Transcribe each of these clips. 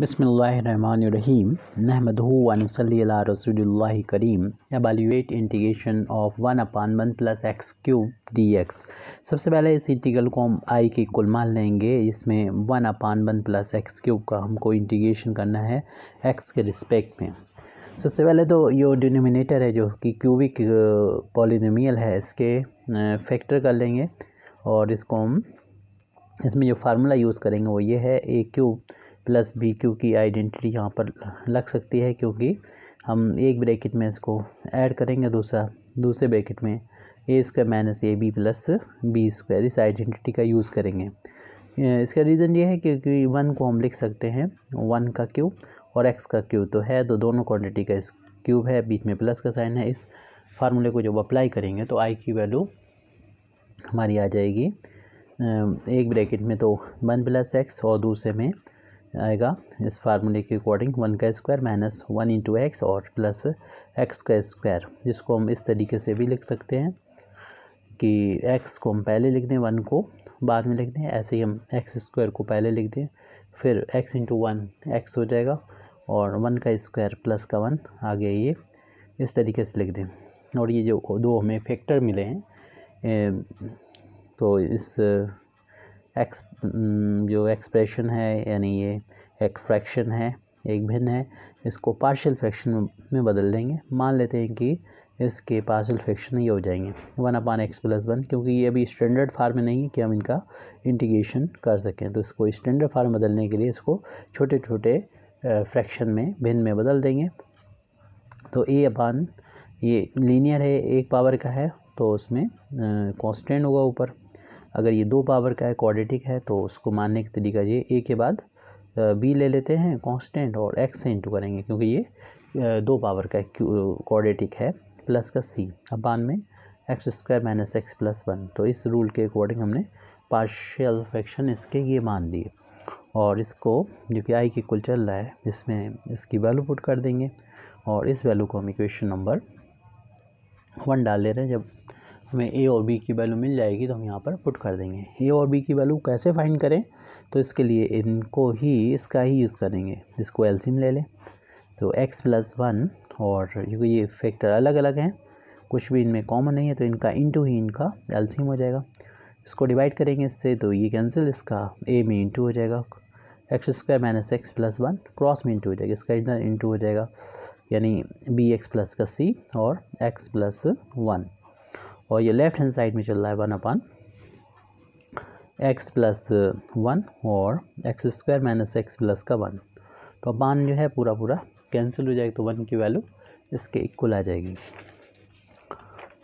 बसमीम Nahmaduhu wa रसोल करीम Rasulillahi kareem. Of one upon one plus X plus D X सबसे पहले इस इंटीगल को हम आई के कुल मान लेंगे इसमें one upon one plus X cube का हमको इंटीग्रेशन करना है एक्स के रिस्पेक्ट में सबसे पहले तो ये डिनोमिनेटर है जो कि क्यूबिक पॉलिनोमियल है इसके फैक्टर कर लेंगे और इसको हम इसमें जो फार्मूला यूज़ करेंगे वो ये है A cube plus B cube की आइडेंटिटी यहाँ पर लग सकती है क्योंकि हम एक ब्रैकेट में इसको ऐड करेंगे दूसरा दूसरे ब्रैकेट में A square minus A B plus B square इस आइडेंटिटी का यूज़ करेंगे इसका रीज़न ये है क्योंकि वन को हम लिख सकते हैं वन का क्यूब और एक्स का क्यूब तो है तो दोनों क्वान्टिटी का इस क्यूब है बीच में प्लस का साइन है इस फार्मूले को जब अप्लाई करेंगे तो आई की वैल्यू हमारी आ जाएगी एक ब्रैकेट में तो वन प्लस एक्स और दूसरे में आएगा इस फार्मूले के अकॉर्डिंग वन का square minus one into X और प्लस एक्स का स्क्वायर जिसको हम इस तरीके से भी लिख सकते हैं कि एक्स को हम पहले लिख दें वन को बाद में लिख दें ऐसे ही हम एक्स स्क्वायर को पहले लिख दें फिर एक्स इंटू वन एक्स हो जाएगा और वन का स्क्वायर प्लस का वन आ गया ये इस तरीके से लिख दें और ये जो दो हमें फैक्टर मिले हैं तो इस एक्स जो एक्सप्रेशन है यानी ये एक फ्रैक्शन है एक भिन्न है इसको पार्शियल फ्रैक्शन में बदल देंगे मान लेते हैं कि इसके पार्शियल फ्रैक्शन ये हो जाएंगे one upon x plus one क्योंकि ये अभी स्टैंडर्ड फार्म में नहीं है कि हम इनका इंटीग्रेशन कर सकें तो इसको स्टैंडर्ड फार्म बदलने के लिए इसको छोटे छोटे फ्रैक्शन में भिन्न में बदल देंगे तो ए अपान ये लीनियर है एक पावर का है तो उसमें कॉन्स्टेंट होगा ऊपर अगर ये दो पावर का है क्वाड्रेटिक है तो उसको मानने का तरीका ये ए के बाद बी ले लेते हैं कांस्टेंट और एक्स से इंटू करेंगे क्योंकि ये दो पावर का क्वाड्रेटिक है प्लस का सी अब बाद में x square minus x plus one तो इस रूल के अकॉर्डिंग हमने पार्शियल फ्रैक्शन इसके ये मान लिए और इसको जो कि आई की कुल चल रहा है इसमें इसकी वैल्यू पुट कर देंगे और इस वैल्यू को हम इक्वेशन नंबर वन डाल दे रहे हैं जब हमें ए और बी की वैल्यू मिल जाएगी तो हम यहाँ पर पुट कर देंगे ए और बी की वैल्यू कैसे फाइंड करें तो इसके लिए इनको ही इसका ही यूज़ करेंगे इसको एल्सिम ले लें तो एक्स प्लस वन और क्योंकि ये फैक्टर अलग अलग हैं कुछ भी इनमें कॉमन नहीं है तो इनका इंटू ही इनका एल्सिम हो जाएगा इसको डिवाइड करेंगे इससे तो ये कैंसिल इसका ए में इंटू हो जाएगा x square minus x plus one cross में इंटू हो जाएगा इसका इंटर इंटू हो जाएगा यानी बी एक्स प्लस का सी और एक्स प्लस वन और ये लेफ्ट हैंड साइड में चल रहा है one upon x plus one और x square minus x plus का वन तो अपान जो है पूरा पूरा कैंसिल हो जाएगा तो वन की वैल्यू इसके इक्वल आ जाएगी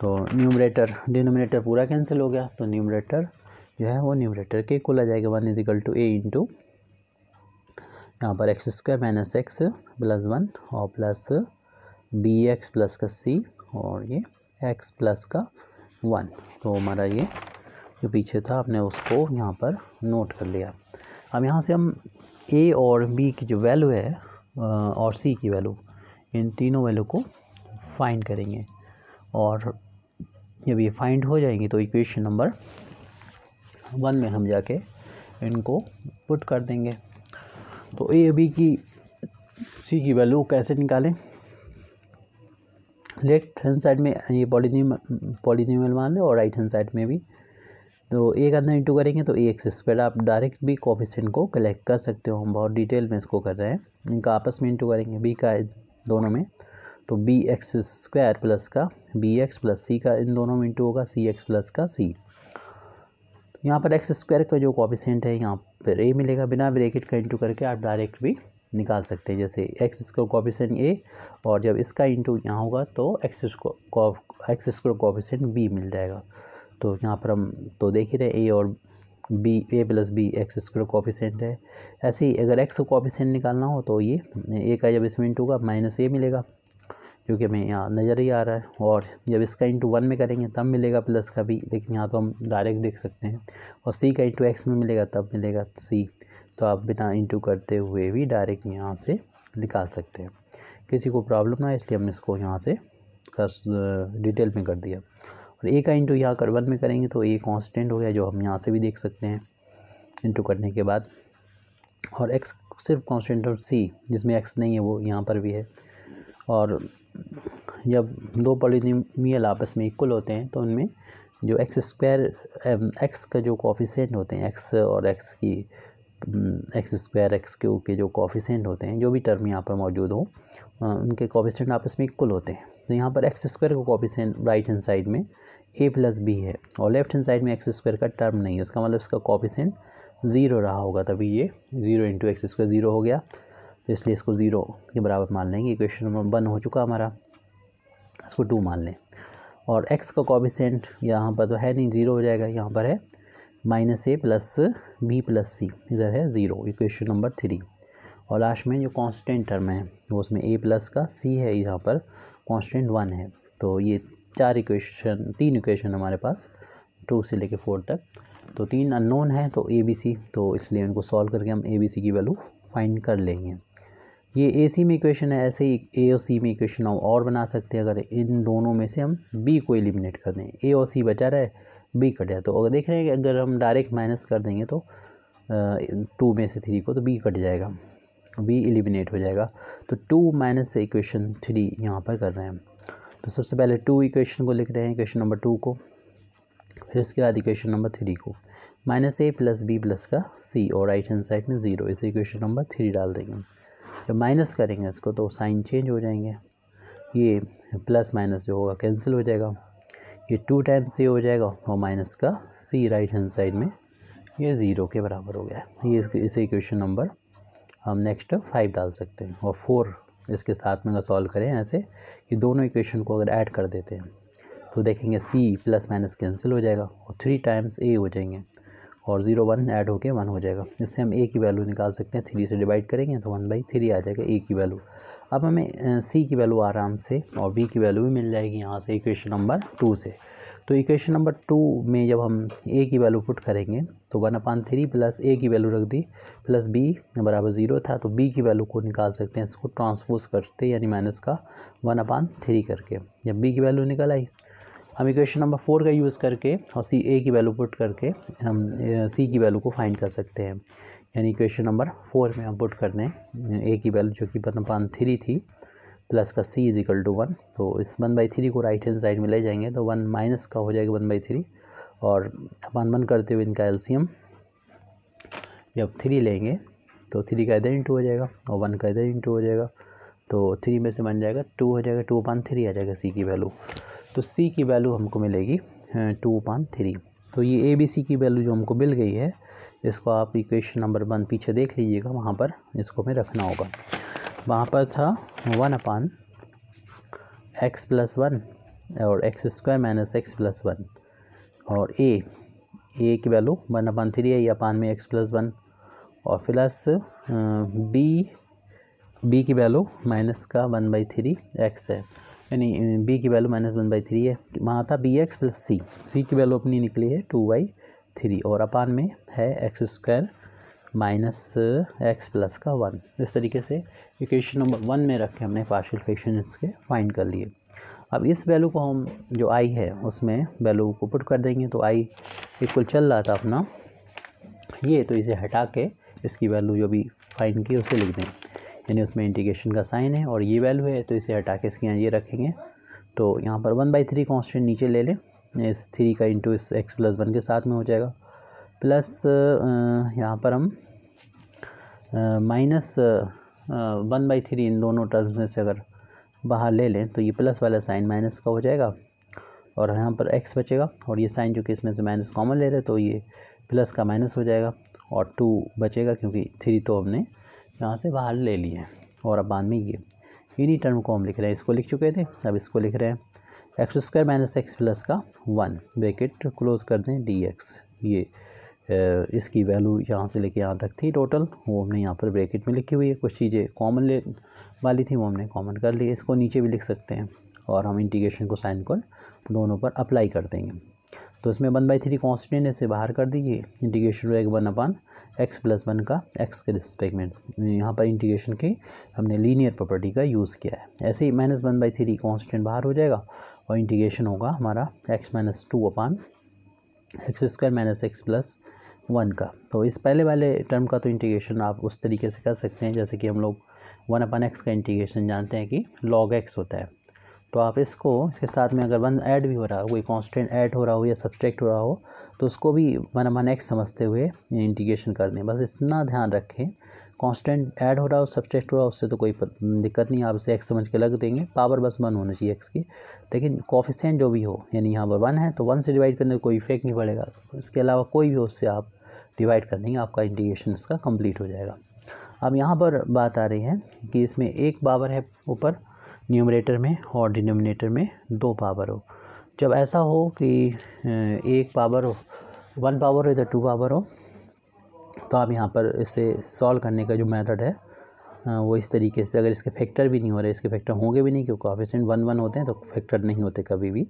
तो न्यूमरेटर डिनोमिनेटर पूरा कैंसिल हो गया तो न्यूमरेटर जो है वो न्यूमरेटर के इक्वल आ जाएगा one is equal to A into यहाँ पर x square minus x plus one और प्लस बी एक्स प्लस का सी और ये एक्स प्लस का वन तो हमारा ये जो पीछे था आपने उसको यहाँ पर नोट कर लिया अब यहाँ से हम ए और बी की जो वैल्यू है और सी की वैल्यू इन तीनों वैल्यू को फाइंड करेंगे और जब ये फाइंड हो जाएंगे तो इक्वेशन नंबर वन में हम जाके इनको पुट कर देंगे तो ए बी की सी की वैल्यू कैसे निकालें लेफ्ट हैंड साइड में ये पॉलिन्यूम पॉलिन्यूमल मान लो और राइट हैंड साइड में भी तो ए का अंदर इंटू करेंगे तो ए एक्स स्क्वायर आप डायरेक्ट भी कॉफिशेंट को कलेक्ट कर सकते हो हम बहुत डिटेल में इसको कर रहे हैं इनका आपस में इंटू करेंगे बी का दोनों में तो बी एक्स स्क्वायर प्लस का बी एक्स प्लस सी का इन दोनों में इंटू होगा सी एक्स प्लस का सी यहाँ पर एक्स स्क्वायर का जो कॉफिशेंट है यहाँ पर ए मिलेगा बिना ब्रेकेट का इंटू करके आप डायरेक्ट भी निकाल सकते हैं जैसे एक्स स्क्वायर कॉपिसन ए और जब इसका इंटू यहाँ होगा तो x x square coefficient B मिल जाएगा तो यहाँ पर हम तो देख ही रहे ए और B A plus B x square coefficient है ऐसे ही अगर एक्स का कॉफिशेंट निकालना हो तो ये ए का जब इसमें इंटू होगा माइनस ए मिलेगा क्योंकि हमें यहाँ नज़र ही आ रहा है और जब इसका इंटू वन में करेंगे तब मिलेगा प्लस का भी लेकिन यहाँ तो हम डायरेक्ट देख सकते हैं और सी का इंटू एक्स में मिलेगा तब मिलेगा सी तो आप बिना इंटू करते हुए भी डायरेक्ट यहाँ से निकाल सकते हैं किसी को प्रॉब्लम ना इसलिए हमने इसको यहाँ से डिटेल में कर दिया और ए का इंटू यहाँ कर वन में करेंगे तो ए कांस्टेंट हो गया जो हम यहाँ से भी देख सकते हैं इंटू करने के बाद और एक्स सिर्फ कांस्टेंट और सी जिसमें एक्स नहीं है वो यहाँ पर भी है और जब दो पॉलिनिमियल आपस में इक्वल होते हैं तो उनमें जो एक्स स्क्वायर एक्स का जो कॉफिशेंट होते हैं एक्स और एक्स की एक्स स्क्वायर एक्स क्यू के जो कॉफिशेंट होते हैं जो भी टर्म यहाँ पर मौजूद हो उनके कॉफिशेंट आपस में इक्वल होते हैं तो यहाँ पर एक्स स्क्वायर का कॉफिशेंट राइट हैंड साइड में ए प्लस बी है और लेफ्ट हैंड साइड में एक्स स्क्वायर का टर्म नहीं है इसका मतलब इसका कॉफिशेंट ज़ीरो रहा होगा तभी ये zero into x square zero हो गया तो इसलिए इसको ज़ीरो के बराबर मान लेंगे इक्वेशन नंबर वन हो चुका हमारा इसको टू मान लें और एक्स का कॉफिशेंट यहाँ पर तो है नहीं ज़ीरो हो जाएगा यहाँ पर है minus A plus B plus C इधर है ज़ीरो इक्वेशन नंबर थ्री और लास्ट में जो कांस्टेंट टर्म है वो उसमें ए प्लस का सी है यहाँ पर कांस्टेंट वन है तो ये चार इक्वेशन तीन इक्वेशन हमारे पास टू से लेके फोर तक तो तीन अननोन है तो ए बी सी तो इसलिए उनको सॉल्व करके हम ए बी सी की वैल्यू फाइंड कर लेंगे ये ए सी में इक्वेशन है ऐसे ही ए और सी में इक्वेशन हम और बना सकते हैं अगर इन दोनों में से हम बी को एलिमिनेट कर दें ए और सी बचा रहे बी कट जाए तो अगर देख रहे हैं कि अगर हम डायरेक्ट माइनस कर देंगे तो टू में से थ्री को तो बी कट जाएगा बी एलिमिनेट हो जाएगा तो टू माइनस इक्वेशन थ्री यहाँ पर कर रहे हैं तो सबसे पहले टू इक्वेशन को लिख रहे हैं इक्वेशन नंबर टू को फिर उसके बाद इक्वेशन नंबर थ्री को minus A plus B plus का सी और राइट हैंड साइड में ज़ीरो इसे इक्वेशन नंबर थ्री डाल देंगे जब माइनस करेंगे इसको तो साइन चेंज हो जाएंगे ये प्लस माइनस जो होगा कैंसिल हो जाएगा ये टू टाइम्स सी हो जाएगा और माइनस का सी राइट हैंड साइड में ये ज़ीरो के बराबर हो गया ये इसे इक्वेशन नंबर हम नेक्स्ट फाइव डाल सकते हैं और फोर इसके साथ में अगर सॉल्व करें ऐसे कि दोनों इक्वेशन को अगर ऐड कर देते हैं तो देखेंगे सी प्लस माइनस कैंसिल हो जाएगा और थ्री टाइम्स ए हो जाएंगे और ज़ीरो वन ऐड होके वन हो जाएगा इससे हम ए की वैल्यू निकाल सकते हैं थ्री से डिवाइड करेंगे तो वन बाई थ्री आ जाएगा ए की वैल्यू अब हमें सी की वैल्यू आराम से और बी की वैल्यू भी मिल जाएगी यहाँ से इक्वेशन नंबर टू से तो इक्वेशन नंबर टू में जब हम ए की वैल्यू पुट करेंगे तो one upon three plus A की वैल्यू रख दी प्लस बी बराबर ज़ीरो था तो बी की वैल्यू को निकाल सकते हैं इसको ट्रांसपोज करते यानी माइनस का वन अपान थ्री करके जब बी की वैल्यू निकल आई हम इक्वेशन नंबर फोर का यूज़ करके और सी ए की वैल्यू पुट करके हम सी की वैल्यू को फाइंड कर सकते हैं यानी इक्वेशन नंबर फोर में हम पुट कर दें ए की वैल्यू जो कि वन थ्री थी प्लस का C is equal to one तो इस वन बाई थ्री को राइट हैंड साइड में ले जाएंगे तो वन माइनस का हो जाएगा वन बाई थ्री और वन वन करते हुए इनका एल्सीयम जब थ्री लेंगे तो थ्री का इधर इंटू हो जाएगा और वन का इधर इंटू हो जाएगा तो थ्री में से बन जाएगा टू हो जाएगा टू अपन थ्री आ जाएगा सी की वैल्यू तो सी की वैल्यू हमको मिलेगी टू अपान थ्री तो ये ए बी सी की वैल्यू जो हमको मिल गई है इसको आप इक्वेशन नंबर वन पीछे देख लीजिएगा वहाँ पर इसको हमें रखना होगा वहाँ पर था one upon x plus one और x square minus x plus one और ए ए की वैल्यू वन अपान थ्री है या पान में एक्स प्लस वन और प्लस बी बी की वैल्यू माइनस का वन बाई थ्री एक्स है यानी बी की value minus one by three है वहाँ था B x plus C C की वैल्यू अपनी निकली है टू बाई थ्री और अपान में है x square minus x plus का वन इस तरीके से इक्वेशन नंबर वन में रख के हमने पार्शियल फ्रैक्शन इसके फाइंड कर लिए अब इस वैल्यू को हम जो आई है उसमें वैल्यू को पुट कर देंगे तो आई इक्वल चल रहा था अपना ये तो इसे हटा के इसकी वैल्यू जो भी फाइंड की उसे लिख दें यानी उसमें इंटीग्रेशन का साइन है और ये वैल्यू है तो इसे हटा के इसके यहाँ ये रखेंगे तो यहाँ पर वन बाई थ्री कॉन्स्टेंट नीचे ले लें इस थ्री का इंटू इस एक्स प्लस वन के साथ में हो जाएगा प्लस uh, यहाँ पर हम माइनस वन बाई थ्री इन दोनों टर्म्स में से अगर बाहर ले लें तो ये प्लस वाला साइन माइनस का हो जाएगा और यहाँ पर एक्स बचेगा और ये साइन जो कि इसमें से माइनस कॉमन ले रहे तो ये प्लस का माइनस हो जाएगा और टू बचेगा क्योंकि थ्री तो हमने यहाँ से बाहर ले लिए हैं और अब बाद में ये इन्हीं टर्म को हम लिख रहे हैं इसको लिख चुके थे अब इसको लिख रहे हैं x square minus x plus का वन ब्रैकेट क्लोज कर दें डी एक्स ये इसकी वैल्यू यहाँ से लेके यहाँ तक थी टोटल वो हमने यहाँ पर ब्रैकेट में लिखी हुई है कुछ चीज़ें कॉमन ले वाली थी वो हमने कॉमन कर ली इसको नीचे भी लिख सकते हैं और हम इंटीग्रेशन को साइन कर दोनों पर अप्लाई कर देंगे तो इसमें वन बाई थ्री कॉन्स्टेंट इसे बाहर कर दीजिए इंटीग्रेशन रहेगा one upon x plus one का एक्स के रिस्पेक्ट में यहाँ पर इंटीग्रेशन के हमने लीनियर प्रॉपर्टी का यूज़ किया है ऐसे ही minus one by three constant बाहर हो जाएगा और इंटीग्रेशन होगा हमारा x minus two upon x square minus x plus one का तो इस पहले वाले टर्म का तो इंटीग्रेशन आप उस तरीके से कर सकते हैं जैसे कि हम लोग वन अपन एक्स का इंटीग्रेशन जानते हैं कि लॉग एक्स होता है तो आप इसको इसके साथ में अगर वन ऐड भी हो रहा हो कोई कॉन्स्टेंट ऐड हो रहा हो या सब्सट्रैक्ट हो रहा हो तो उसको भी वन मन एक्स समझते हुए इंटीग्रेशन कर दें बस इतना ध्यान रखें कॉन्स्टेंट ऐड हो रहा हो सब्सट्रैक्ट हो रहा हो उससे तो कोई दिक्कत नहीं आप इसे एक्स समझ के लग देंगे पावर बस वन होना चाहिए एक्स की लेकिन कॉफिशेंट जो भी हो यानी यहाँ पर वन है तो वन से डिवाइड करने कोई इफेक्ट नहीं पड़ेगा इसके अलावा कोई भी हो उससे आप डिवाइड कर देंगे आपका इंटीग्रेशन इसका कम्प्लीट हो जाएगा अब यहाँ पर बात आ रही है कि इसमें एक पावर है ऊपर न्यूमरेटर में और डिनोमिनेटर में दो पावर हो जब ऐसा हो कि एक पावर हो वन पावर हो या टू पावर हो तो आप यहाँ पर इसे सॉल्व करने का जो मेथड है वो इस तरीके से अगर इसके फैक्टर भी नहीं हो रहे इसके फैक्टर होंगे भी नहीं क्योंकि ऑफिसेंट वन वन होते हैं तो फैक्टर नहीं होते कभी भी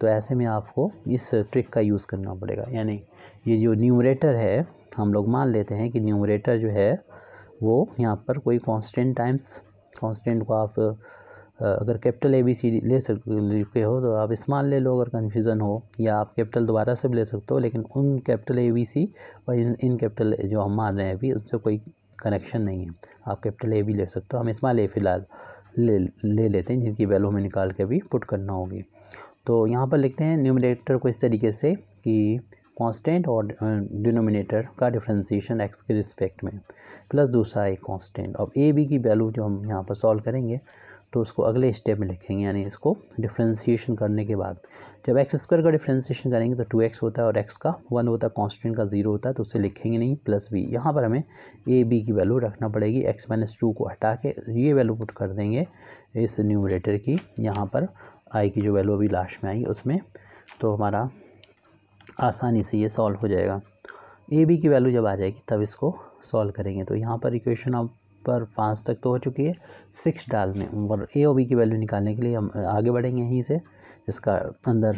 तो ऐसे में आपको इस ट्रिक का यूज़ करना पड़ेगा यानी ये जो न्यूमरेटर है हम लोग मान लेते हैं कि न्यूमरेटर जो है वो यहाँ पर कोई कांस्टेंट टाइम्स कांस्टेंट को आप अगर capital A B C D ले सकते हो तो आप स्मॉल ले लो अगर कन्फ्यूज़न हो या आप कैपिटल दोबारा से भी ले सकते हो लेकिन उन कैपिटल ए बी सी और इन इन कैपिटल जो हम मान रहे हैं अभी उनसे कोई कनेक्शन नहीं है आप कैपिटल ए भी ले सकते हो हम स्मॉल ए फ़िलहाल ले ले लेते हैं जिनकी वैल्यू हमें निकाल के भी पुट करना होगी तो यहाँ पर लिखते हैं न्यूमिनेटर को इस तरीके से कि कांस्टेंट और डिनोमिनेटर का डिफ्रेंसीशन एक्स के रिस्पेक्ट में प्लस दूसरा एक कांस्टेंट अब ए बी की वैल्यू जो हम यहाँ पर सॉल्व करेंगे तो उसको अगले स्टेप में लिखेंगे यानी इसको डिफ्रेंसीशन करने के बाद जब एक्स स्क्वायर का डिफ्रेंसीशन करेंगे तो टू एक्स होता है और एक्स का वन होता है कॉन्स्टेंट का ज़ीरो होता है तो उसे लिखेंगे नहीं प्लस बी यहाँ पर हमें ए बी की वैल्यू रखना पड़ेगी एक्स माइनस टू को हटा के ये वैल्यू पुट कर देंगे इस न्यूमरेटर की यहाँ पर आई की जो वैल्यू अभी लास्ट में आई उसमें तो हमारा आसानी से ये सॉल्व हो जाएगा ए बी की वैल्यू जब आ जाएगी तब इसको सॉल्व करेंगे तो यहाँ पर इक्वेशन आप पर पाँच तक तो हो चुकी है सिक्स डालने और ए ओ बी की वैल्यू निकालने के लिए हम आगे बढ़ेंगे यहीं से इसका अंदर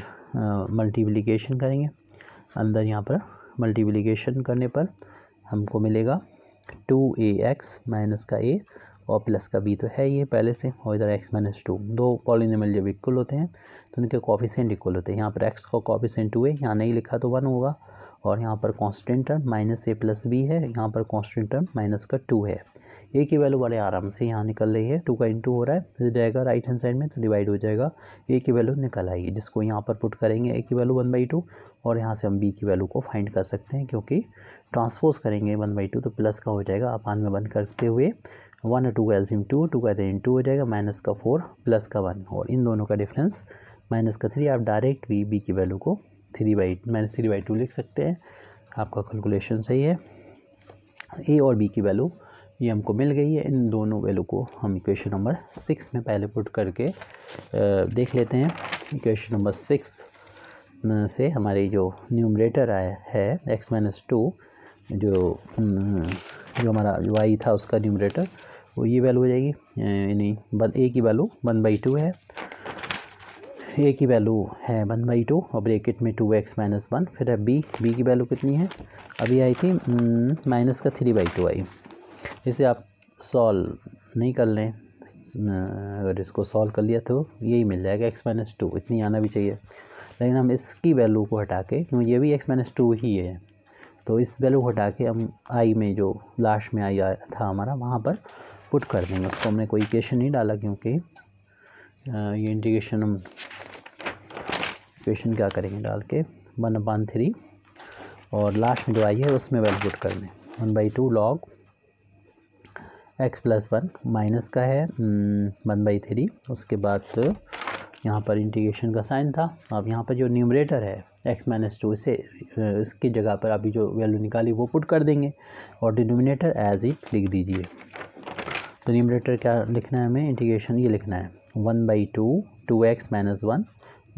मल्टीप्लिकेशन करेंगे अंदर यहाँ पर मल्टीप्लिकेशन करने पर हमको मिलेगा टू ए एक्स माइनस का ए और प्लस का बी तो है ये पहले से और इधर एक्स माइनस टू दो पॉलिनेमल जब इक्वल होते हैं तो उनके कॉफिसेंट इक्वल होते हैं यहाँ पर एक्स का कॉफिसेंट टू है यहाँ नहीं लिखा तो वन होगा और यहाँ पर constant term minus A plus B है यहाँ पर कॉन्स्टेंट टर्म माइनस का टू है ए की वैल्यू बड़े आराम से यहाँ निकल रही है टू का इंटू हो रहा है फिर तो जाएगा राइट हैंड साइड में तो डिवाइड हो जाएगा ए की वैल्यू निकल आएगी जिसको यहाँ पर पुट करेंगे ए की वैल्यू वन बाई टू और यहाँ से हम बी की वैल्यू को फाइंड कर सकते हैं क्योंकि ट्रांसपोज करेंगे वन बाई टू तो प्लस का हो जाएगा अपान में बंद करते हुए वन और टू का एल्सियम टू टू का देन टू हो जाएगा माइनस का फोर प्लस का वन और इन दोनों का डिफरेंस माइनस का थ्री आप डायरेक्ट भी बी की वैल्यू को three by minus three by two लिख सकते हैं आपका कैलकुलेशन सही है ए और बी की वैल्यू ये हमको मिल गई है इन दोनों वैल्यू को हम इक्वेशन नंबर सिक्स में पहले पुट करके देख लेते हैं इक्वेशन नंबर सिक्स से हमारी जो न्यूमरेटर आया है एक्स माइनस टू जो जो हमारा वाई था उसका न्यूमरेटर वो ये वैल्यू हो जाएगी यानी ए की वैल्यू वन बाई टू है ए की वैल्यू है वन बाई टू और ब्रेकेट में टू एक्स माइनस वन फिर अब बी बी की वैल्यू कितनी है अभी आई थी माइनस का थ्री बाई टू आई इसे आप सॉल्व नहीं कर लें अगर इसको सॉल्व कर लिया तो यही मिल जाएगा एक्स माइनस टू इतनी आना भी चाहिए लेकिन हम इसकी वैल्यू को हटा के क्योंकि ये भी एक्स माइनस टू ही है तो इस वैल्यू को हटा के हम आई में जो लास्ट में आई था हमारा वहाँ पर पुट कर देंगे उसको हमने कोई इक्वेशन नहीं डाला क्योंकि ये इंटीग्रेशन हम इक्वेशन क्या करेंगे डाल के वन अपान थ्री और लास्ट में जो आई है उसमें वैल्यू पुट कर दें one by two log x plus one minus का है हम्म, वन बाई थ्री उसके बाद तो यहाँ पर इंटीग्रेशन का साइन था अब यहाँ पर जो न्यूमरेटर है एक्स माइनस टू इसे इसकी जगह पर अभी जो वैल्यू निकाली वो पुट कर देंगे और डिनोमिनेटर एज इट लिख दीजिए तो न्यूमरेटर क्या लिखना है हमें इंटीग्रेशन ये लिखना है one by two two x minus one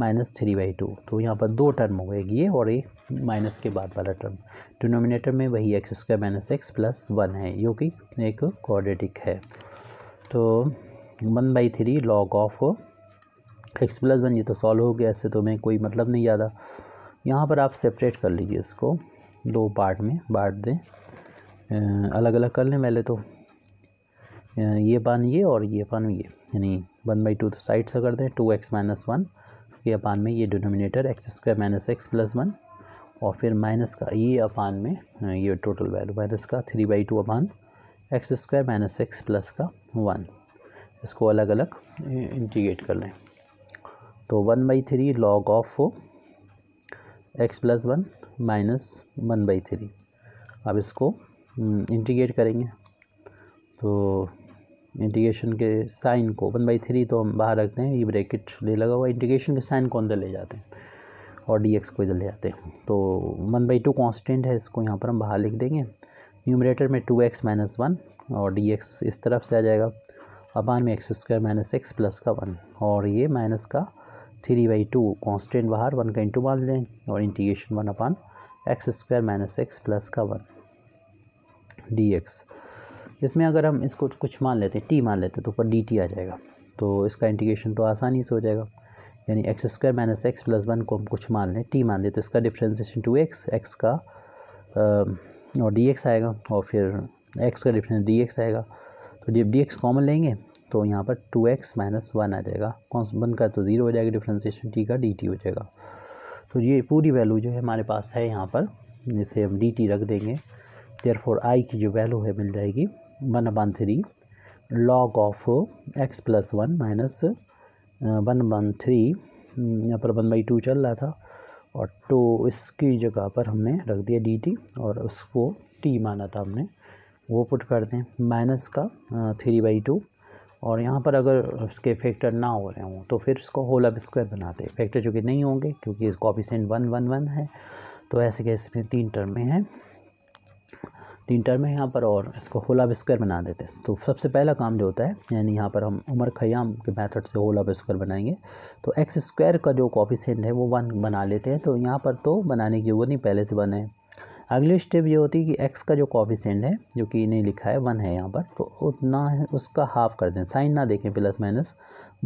minus three by two तो यहाँ पर दो टर्म हो गएगी ये और एक माइनस के बाद वाला टर्म डिनोमिनेटर में वही x square minus x plus one है जो कि एक क्वाड्रेटिक है तो one by three log of x plus one ये तो सॉल्व हो गया ऐसे तो मैं कोई मतलब नहीं ज़्यादा यहाँ पर आप सेपरेट कर लीजिए इसको दो पार्ट में बांट दें अलग अलग कर लें पहले तो ये पान ये और ये पान ये यानी वन बाई टू तो साइड से कर दें टू एक्स माइनस वन ये पान में ये denominator x square minus x plus one और फिर माइनस का ये अपान में ये टोटल वैल्यू माइनस का three by two upon x square minus x plus का वन इसको अलग अलग इंटीग्रेट कर लें तो one by three log of हो x plus one minus one by three अब इसको इंटीग्रेट करेंगे तो इंटीग्रेशन के साइन को वन बाई थ्री तो हम बाहर रखते हैं ये ब्रैकेट ले लगा हुआ इंटीग्रेशन के साइन को अंदर ले जाते हैं और डी एक्स को इधर ले आते हैं तो वन बाई टू कॉन्स्टेंट है इसको यहाँ पर हम बाहर लिख देंगे न्यूमरेटर में टू एक्स माइनस वन और डी एक्स इस तरफ से आ जाएगा अपान में x square minus x plus का वन और ये माइनस का थ्री बाई टू कॉन्स्टेंट बाहर वन का इंटू मान लें और integration one upon x square minus x plus का वन डी एक्स इसमें अगर हम इसको कुछ मान लेते हैं टी मान लेते हैं तो ऊपर डी टी आ जाएगा तो इसका इंटीग्रेशन तो आसानी से हो जाएगा यानी x square minus x plus one को हम कुछ मान लें टी मान लें तो इसका डिफ्रेंसीशन टू एक्स एक्स का और डी एक्स आएगा और फिर एक्स का डिफरेंस डी एक्स आएगा तो जब डी एक्स कॉमन लेंगे तो यहाँ पर टू एक्स माइनस वन आ जाएगा कौन वन का तो ज़ीरो हो जाएगा डिफ्रेंसीशन टी का डी टी हो जाएगा तो ये पूरी वैल्यू जो है हमारे पास है यहाँ पर जिसे हम डी टी रख देंगे देयर फोर आई की जो वैल्यू है मिल जाएगी one upon three log of x plus one minus one one three hmm, यहाँ पर वन बाई टू चल रहा था और टू इसकी जगह पर हमने रख दिया डी टी और उसको टी माना था हमने वो पुट कर दें माइनस का थ्री बाई टू और यहाँ पर अगर उसके फैक्टर ना हो रहे हों तो फिर उसको होल ऑफ स्क्वायर बनाते हैं फैक्टर जो कि नहीं होंगे क्योंकि इसको ऑफिसेंट वन वन वन है तो ऐसे कैसे में तीन टर्में हैं तीन टर्म है यहाँ पर और इसको होल ऑफ स्क्वायर बना देते हैं तो सबसे पहला काम जो होता है यानी यहाँ पर हम उमर खयाम के मेथड से होल ऑफ स्क्वायर बनाएंगे तो एक्स स्क्वायर का जो कॉफिशेंट है वो वन बना लेते हैं तो यहाँ पर तो बनाने की जरूरत नहीं पहले से बने अगली स्टेप ये होती है कि एक्स का जो कॉफिशेंट है जो कि नहीं लिखा है वन है यहाँ पर तो उतना है उसका हाफ कर दें साइन ना देखें प्लस माइनस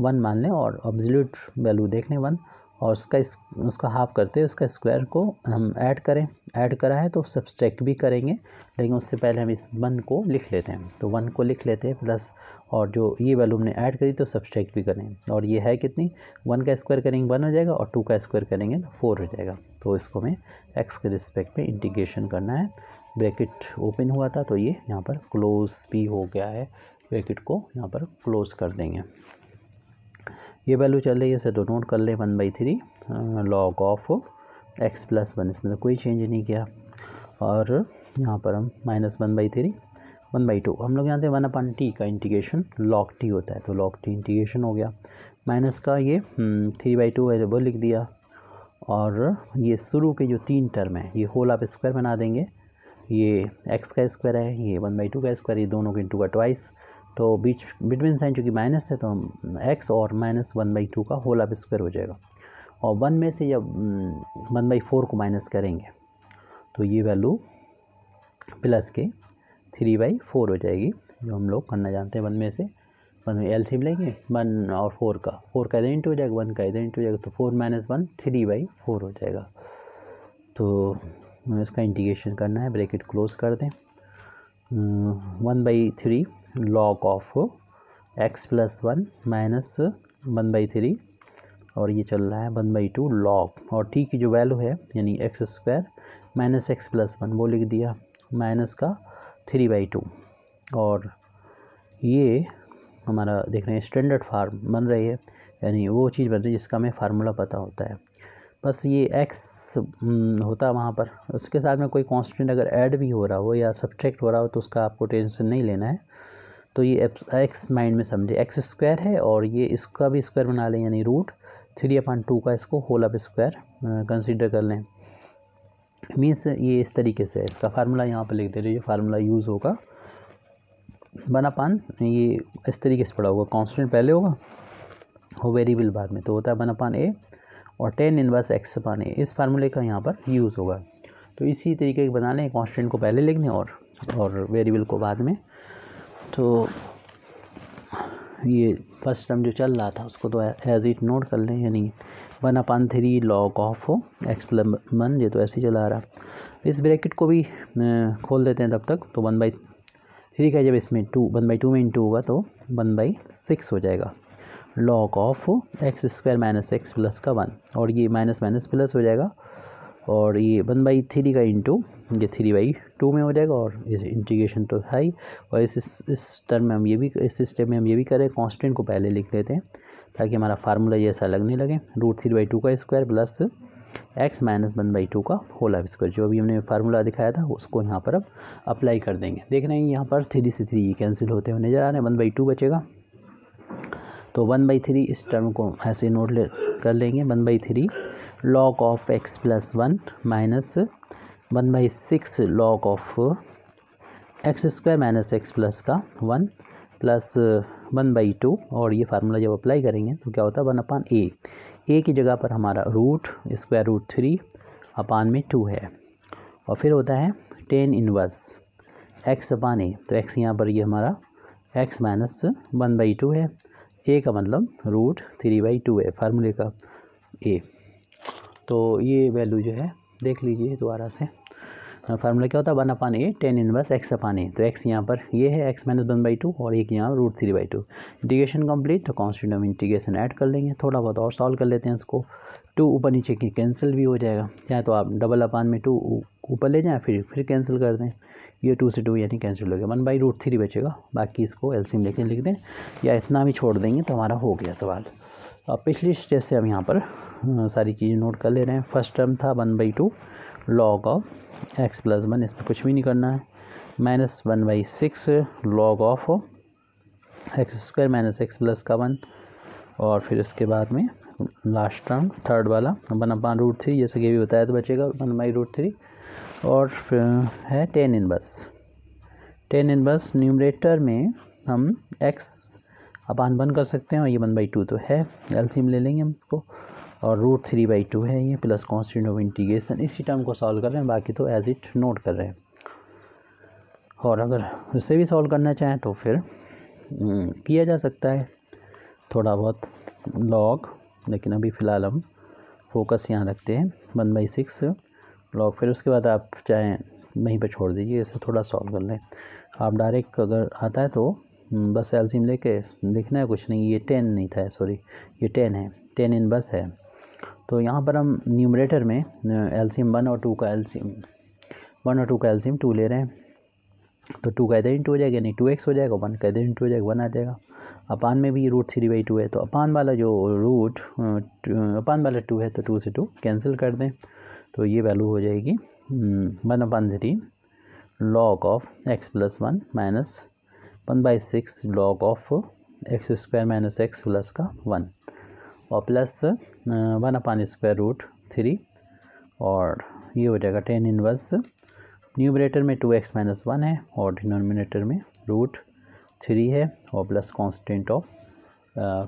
वन मान लें और ऑब्जल्यूट वैल्यू देख लें वन और उसका इस उसका हाफ़ करते हैं उसका स्क्वायर को हम ऐड करें ऐड करा है तो सब्सट्रैक्ट भी करेंगे लेकिन उससे पहले हम इस वन को लिख लेते हैं तो वन को लिख लेते हैं प्लस और जो ये वैल्यू हमने ऐड करी तो सब्सट्रैक्ट भी करें और ये है कितनी वन का स्क्वायर करेंगे वन हो जाएगा और टू का स्क्वायर करेंगे तो फोर हो जाएगा तो इसको हमें एक्स के रिस्पेक्ट में इंटीग्रेशन करना है ब्रैकेट ओपन हुआ था तो ये यहाँ पर क्लोज भी हो गया है ब्रैकेट को यहाँ पर क्लोज कर देंगे ये वैल्यू चल रही है उसे नोट तो कर लें one by three log of x plus one इसमें तो कोई चेंज नहीं किया और यहाँ पर हम minus one by three one by two हम लोग जानते हैं वन अपन टी का इंटीग्रेशन लॉग टी होता है तो लॉग टी इंटीग्रेशन हो गया माइनस का ये थ्री बाई टू वो लिख दिया और ये शुरू के जो तीन टर्म हैं ये होल आप स्क्वायर बना देंगे ये एक्स का स्क्वायर है ये वन बाई टू का स्क्वायर ये दोनों के इंटू का ट्वाइस तो बीच बिटवीन साइन चूँकि माइनस है तो हम एक्स और माइनस वन बाई टू का होल आप स्क्वायर हो जाएगा और वन में से जब वन बाई फोर को माइनस करेंगे तो ये वैल्यू प्लस के थ्री बाई फोर हो जाएगी जो हम लोग करना जानते हैं वन में से वन में एल सी लेंगे वन और फोर का फोर का इधर हो जाएगा वन का इधर हो जाएगा तो four minus one three by four हो जाएगा तो हमें इसका इंटीग्रेशन करना है ब्रैकेट क्लोज कर दें one by three log of x plus one minus one by three और ये चल रहा है वन बाई टू लॉग और टी की जो वैल्यू है यानी x square minus x plus one वो लिख दिया माइनस का थ्री बाई टू और ये हमारा देख रहे हैं स्टैंडर्ड फार्म बन रही है यानी वो चीज़ बन रही है जिसका हमें फार्मूला पता होता है बस ये एक्स हम्म, होता वहाँ पर उसके साथ में कोई कॉन्स्टेंट अगर ऐड भी हो रहा हो या सब्ट्रैक्ट हो रहा हो तो उसका आपको टेंशन नहीं लेना है तो ये एक्स माइंड में समझे एक्स स्क्वायर है और ये इसका भी स्क्वायर बना लें यानी रूट थ्री अपॉन टू का इसको होल ऑफ स्क्वायर कंसिडर कर लें मीन्स ये इस तरीके से है इसका फार्मूला यहाँ पर लिख दे रहे जो फार्मूला यूज़ होगा वन अपान ये इस तरीके से पड़ा होगा कॉन्स्टेंट पहले होगा और वेरिएबल बाद में तो होता है वन अपान ए और tan inverse x upon A इस फार्मूले का यहाँ पर यूज़ होगा तो इसी तरीके के बना लें कॉन्स्टेंट को पहले लिख दें और और वेरिएबल को बाद में तो ये फर्स्ट टर्म जो चल रहा था उसको तो एज इट नोट कर लें यानी one upon three log of हो एक्सप्लेमन ये तो ऐसे ही चला रहा इस ब्रैकेट को भी खोल देते हैं तब तक तो वन बाई थ्री का जब इसमें टू वन बाई टू में इंटू होगा तो वन बाई सिक्स हो जाएगा log of x square minus x plus का वन और ये माइनस माइनस प्लस हो जाएगा और ये वन बाई थ्री का इंटू ये थ्री बाई टू में हो जाएगा और इस इंटीग्रेशन तो था ही और इस इस टर्म में हम ये भी इस स्टेप में हम ये भी करें कांस्टेंट को पहले लिख लेते हैं ताकि हमारा फार्मूला ये ऐसा लगने लगे रूट थ्री बाई टू का square plus x minus one by two का होल ऑफ स्क्वायर जो अभी हमने फार्मूला दिखाया था उसको यहाँ पर अब अप्लाई कर देंगे देख रहे हैं यहाँ पर थ्री से थ्री कैंसिल होते हुए नजर आ रहे हैं वन बाई टू बचेगा तो वन बाई थ्री इस टर्म को ऐसे नोट ले कर लेंगे one by three log of x plus one minus one by six log of x square minus x plus का one plus one by two और ये फार्मूला जब अप्लाई करेंगे तो क्या होता है वन अपान ए ए की जगह पर हमारा root square root three upon में टू है और फिर होता है टेन इनवर्स एक्स अपान ए तो एक्स यहाँ पर ये हमारा x minus one by two है ए का मतलब रूट थ्री बाई टू है फार्मूले का ए तो ये वैल्यू जो है देख लीजिए दोबारा से फार्मूला क्या होता है वन अपान ए टेन बस एक्स अपान ए तो एक्स यहाँ पर ये है x minus one by two और एक यहाँ root three by two integration complete तो कॉन्स्टेंट ऑफ इंटीग्रेशन ऐड कर लेंगे थोड़ा बहुत और सॉल्व कर लेते हैं इसको टू ऊपर नीचे की कैंसिल भी हो जाएगा चाहे तो आप डबल अपान में टू ऊपर ले जाएँ फिर फिर कैंसिल कर दें ये टू से टू यानी कैंसिल हो गया वन बाई रूट थ्री बचेगा बाकी इसको एल्सिम लेके लिख दें या इतना भी छोड़ देंगे तो हमारा हो गया सवाल अब पिछले स्टेप से हम यहाँ पर सारी चीज़ें नोट कर ले रहे हैं फर्स्ट टर्म था one by two log of x plus one इसमें कुछ भी नहीं करना है minus one by six log of x square minus x plus का वन और फिर उसके बाद में लास्ट टर्म थर्ड वाला वन अपान रूट थ्री जैसे कि अभी बताया तो बचेगा वन बाई रूट थ्री और है टेन इन बस टेन इन बस न्यूमरेटर में हम एक्स अपान वन कर सकते हैं और ये वन बाई टू तो है एलसीएम ले लेंगे हम इसको और रूट थ्री बाई टू है ये प्लस कॉन्स्टेंट ऑफ इंटीग्रेशन इसी टर्म को सॉल्व कर रहे हैं बाकी तो एज इट नोट कर रहे हैं और अगर उससे भी सॉल्व करना चाहें तो फिर हम्म, किया जा सकता है थोड़ा बहुत लॉग लेकिन अभी फ़िलहाल हम फोकस यहाँ रखते हैं वन बाई सिक्स लॉग फिर उसके बाद आप चाहें वहीं पर छोड़ दीजिए इसे थोड़ा सॉल्व कर लें आप डायरेक्ट अगर आता है तो हम्म, बस एलसीम लेके देखना है कुछ नहीं ये टेन नहीं था सॉरी ये टेन है टेन इन बस है तो यहाँ पर हम न्यूमरेटर में एलसीम वन और टू का एल्सीम वन और टू का एलसीम टू ले रहे हैं तो टू का इधर इंटू हो जाएगा यानी टू एक्स हो जाएगा वन का इधर इंटू हो जाएगा वन आ जाएगा अपान में भी रूट थ्री बाई टू है तो अपान वाला जो रूट अपान वाला टू है तो टू से टू कैंसिल कर दें तो ये वैल्यू हो जाएगी one upon three log of x plus one minus one by six log of x square minus x plus का वन और plus one upon square root three और ये हो जाएगा टेन इनवर्स न्यूमरेटर में टू एक्स माइनस वन है और denominator में रूट थ्री है और plus constant of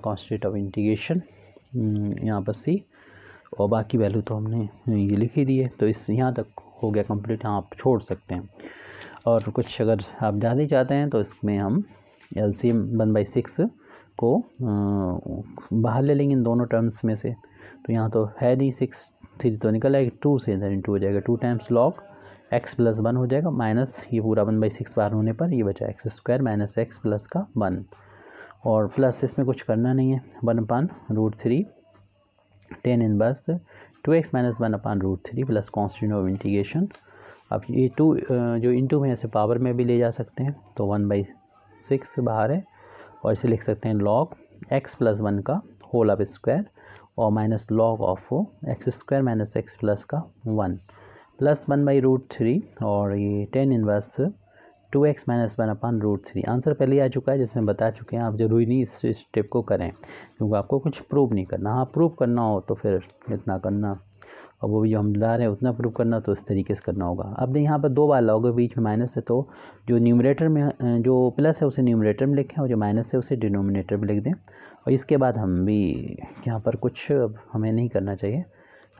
constant of integration hmm, यहाँ पर सी और बाकी वैल्यू तो हमने ये लिख ही दी है तो इस यहाँ तक हो गया कंप्लीट हाँ आप छोड़ सकते हैं और कुछ अगर आप ज़्यादा ही चाहते हैं तो इसमें हम L C M one by six को बाहर ले लेंगे इन दोनों टर्म्स में से तो यहाँ तो है नहीं सिक्स थ्री तो निकल आएगा टू से इधर टू हो जाएगा two times log x plus one हो जाएगा माइनस ये पूरा वन बाई सिक्स बार होने पर ये बचा x square minus x plus का वन और प्लस इसमें कुछ करना नहीं है one upon root three tan inverse two x minus one upon root three plus constant of integration अब ये टू जो इंटू में ऐसे पावर में भी ले जा सकते हैं तो वन बाई सिक्स बाहर है और इसे लिख सकते हैं लॉग एक्स प्लस वन का होल ऑफ स्क्वायर और minus log of x square minus x plus का one plus one by root three और ये tan inverse two x minus one upon root three answer पहले आ चुका है जैसे हम बता चुके हैं आप जरूरी नहीं इस स्टेप को करें क्योंकि आपको कुछ प्रूव नहीं करना हाँ प्रूव करना हो तो फिर इतना करना और वो भी जो हम ला रहे हैं उतना प्रूव करना तो इस तरीके से करना होगा अब यहाँ पर दो बार लाओगे बीच में माइनस है तो जो न्यूमरेटर में जो प्लस है उसे न्यूमरेटर में लिखें और जो माइनस है उसे डिनोमिनेटर में लिख दें और इसके बाद हम भी यहाँ पर कुछ हमें नहीं करना चाहिए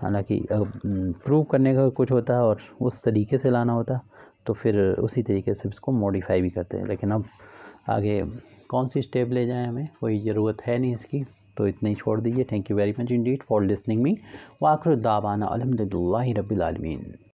हालांकि प्रूव करने का कुछ होता है और उस तरीके से लाना होता तो फिर उसी तरीके से इसको मॉडिफाई भी करते हैं लेकिन अब आगे कौन सी स्टेप ले जाएं हमें कोई ज़रूरत है नहीं इसकी तो इतना ही छोड़ दीजिए thank you very much indeed for listening me वाकर दाबाना अलहमदिल्ला रबीआलमीन